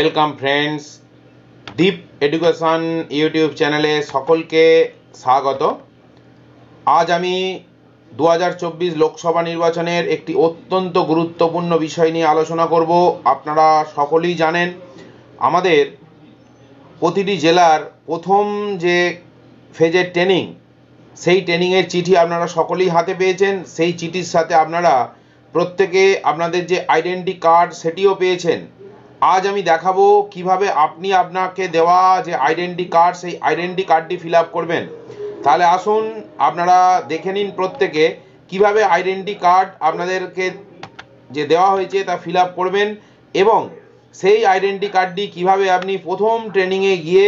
welcome friends Deep education YouTube চ্যানেলে সকলকে স্বাগত আজ আমি দু লোকসভা নির্বাচনের একটি অত্যন্ত গুরুত্বপূর্ণ বিষয় নিয়ে আলোচনা করব আপনারা সকলেই জানেন আমাদের প্রতিটি জেলার প্রথম যে ফেজের ট্রেনিং সেই ট্রেনিংয়ের চিঠি আপনারা সকলেই হাতে পেয়েছেন সেই চিঠির সাথে আপনারা প্রত্যেকে আপনাদের যে আইডেন্টি কার্ড সেটিও পেয়েছেন আজ আমি দেখাবো কিভাবে আপনি আপনাকে দেওয়া যে আইডেন্টি কার্ড সেই আইডেন্টি কার্ডটি ফিল আপ করবেন তাহলে আসুন আপনারা দেখে নিন প্রত্যেকে কিভাবে আইডেন্টি কার্ড আপনাদেরকে যে দেওয়া হয়েছে তা ফিল আপ করবেন এবং সেই আইডেন্টি কার্ডটি কিভাবে আপনি প্রথম ট্রেনিংয়ে গিয়ে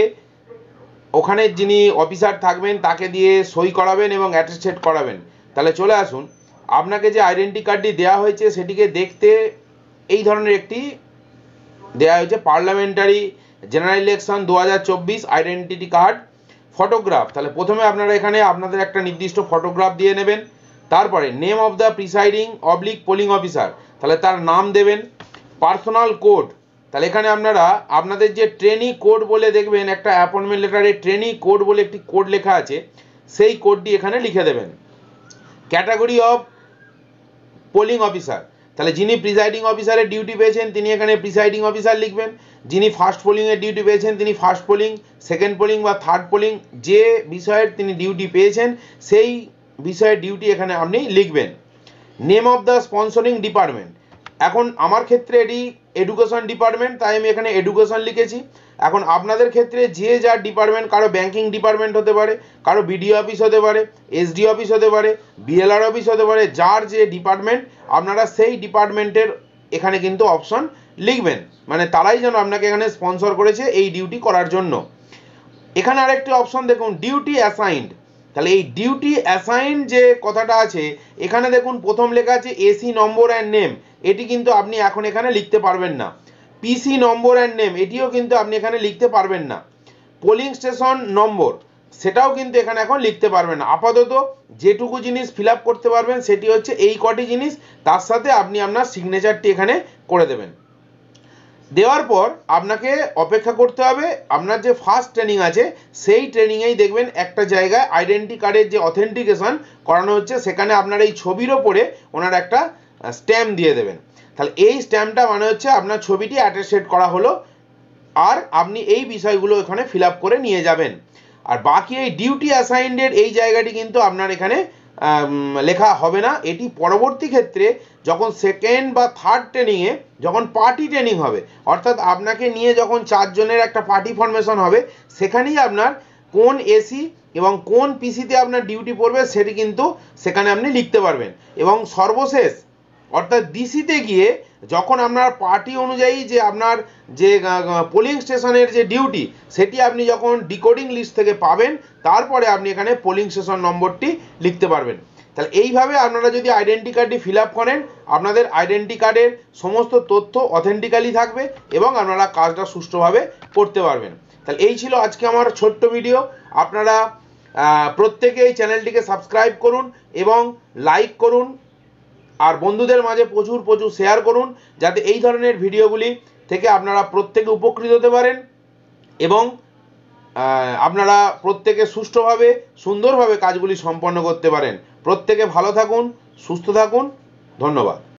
ওখানের যিনি অফিসার থাকবেন তাকে দিয়ে সই করাবেন এবং অ্যাটেস্টেড করাবেন তাহলে চলে আসুন আপনাকে যে আইডেন্টি কার্ডটি দেওয়া হয়েছে সেটিকে দেখতে এই ধরনের একটি দেওয়া হয়েছে পার্লামেন্টারি জেনারেল ইলেকশন দু আইডেন্টিটি কার্ড ফটোগ্রাফ তাহলে প্রথমে আপনারা এখানে আপনাদের একটা নির্দিষ্ট ফটোগ্রাফ দিয়ে নেবেন তারপরে name of the presiding oblique polling officer তাহলে তার নাম দেবেন পার্সোনাল কোড তাহলে এখানে আপনারা আপনাদের যে ট্রেনি কোড বলে দেখবেন একটা অ্যাপয়েন্টমেন্ট লেটারে ট্রেনি কোড বলে একটি কোড লেখা আছে সেই কোডটি এখানে লিখে দেবেন ক্যাটাগরি অফ পোলিং অফিসার তাহলে যিনি প্রিসাইডিং অফিসারের ডিউটি পেয়েছেন তিনি এখানে প্রিসাইডিং অফিসার লিখবেন যিনি ফার্স্ট পোলিংয়ের ডিউটি পেয়েছেন তিনি ফার্স্ট পোলিং সেকেন্ড পোলিং বা থার্ড পোলিং যে বিষয়ের তিনি ডিউটি পেয়েছেন সেই বিষয়ের ডিউটি এখানে আপনি লিখবেন name of the sponsoring department এখন আমার ক্ষেত্রে এটি এডুকেশন ডিপার্টমেন্ট তাই আমি এখানে এডুকেশন লিখেছি এখন আপনাদের ক্ষেত্রে যে যার ডিপার্টমেন্ট কারো ব্যাংকিং ডিপার্টমেন্ট হতে পারে কারো বিডিও অফিস হতে পারে এসডি অফিস হতে পারে বিএলআর অফিস হতে পারে যার যে ডিপার্টমেন্ট আপনারা সেই ডিপার্টমেন্টের এখানে কিন্তু অপশন লিখবেন মানে তারাই যেন আপনাকে এখানে স্পন্সর করেছে এই ডিউটি করার জন্য এখানে আরেকটি অপশন দেখুন ডিউটি অ্যাসাইন্ড তাহলে এই ডিউটি অ্যাসাইন যে কথাটা আছে এখানে দেখুন প্রথম লেখা আছে এসি নম্বর অ্যান্ড নেম এটি কিন্তু আপনি এখন এখানে লিখতে পারবেন না পিসি নম্বর অ্যান্ড নেম এটিও কিন্তু আপনি এখানে লিখতে পারবেন না পোলিং স্টেশন নম্বর সেটাও কিন্তু এখানে এখন লিখতে পারবেন না আপাতত যেটুকু জিনিস ফিল করতে পারবেন সেটি হচ্ছে এই কটি জিনিস তার সাথে আপনি আপনার সিগনেচারটি এখানে করে দেবেন দেওয়ার পর আপনাকে অপেক্ষা করতে হবে আপনার যে ফার্স্ট ট্রেনিং আছে সেই ট্রেনিংয়েই দেখবেন একটা জায়গায় আইডেন্টি কার্ডের যে অথেন্টিকেশন করানো হচ্ছে সেখানে আপনার এই ছবির ওপরে ওনার একটা স্ট্যাম্প দিয়ে দেবেন তাহলে এই স্ট্যাম্পটা মানে হচ্ছে আপনার ছবিটি অ্যাটেস্টেড করা হলো আর আপনি এই বিষয়গুলো এখানে ফিল করে নিয়ে যাবেন আর বাকি এই ডিউটি অ্যাসাইন্ডের এই জায়গাটি কিন্তু আপনার এখানে লেখা হবে না এটি পরবর্তী ক্ষেত্রে যখন সেকেন্ড বা থার্ড ট্রেনিংয়ে যখন পার্টি ট্রেনিং হবে অর্থাৎ আপনাকে নিয়ে যখন চারজনের একটা পার্টি ফরমেশন হবে সেখানেই আপনার কোন এসি এবং কোন পিসিতে আপনার ডিউটি পড়বে সেটি কিন্তু সেখানে আপনি লিখতে পারবেন এবং সর্বশেষ অর্থাৎ ডিসিতে গিয়ে যখন আপনার পার্টি অনুযায়ী যে আপনার যে পোলিং স্টেশনের যে ডিউটি সেটি আপনি যখন ডিকোডিং লিস্ট থেকে পাবেন তারপরে আপনি এখানে পোলিং স্টেশন নম্বরটি লিখতে পারবেন তাহলে এইভাবে আপনারা যদি আইডেন্টি কার্ডটি ফিল আপ করেন আপনাদের আইডেন্টি কার্ডের সমস্ত তথ্য অথেন্টিক্যালি থাকবে এবং আপনারা কাজটা সুষ্ঠুভাবে করতে পারবেন তাহলে এই ছিল আজকে আমার ছোট্ট ভিডিও আপনারা প্রত্যেকে এই চ্যানেলটিকে সাবস্ক্রাইব করুন এবং লাইক করুন আর বন্ধুদের মাঝে প্রচুর প্রচুর শেয়ার করুন যাতে এই ধরনের ভিডিওগুলি থেকে আপনারা প্রত্যেকে উপকৃত হতে পারেন এবং আপনারা প্রত্যেকে সুষ্ঠুভাবে সুন্দরভাবে কাজগুলি সম্পন্ন করতে পারেন প্রত্যেকে ভালো থাকুন সুস্থ থাকুন ধন্যবাদ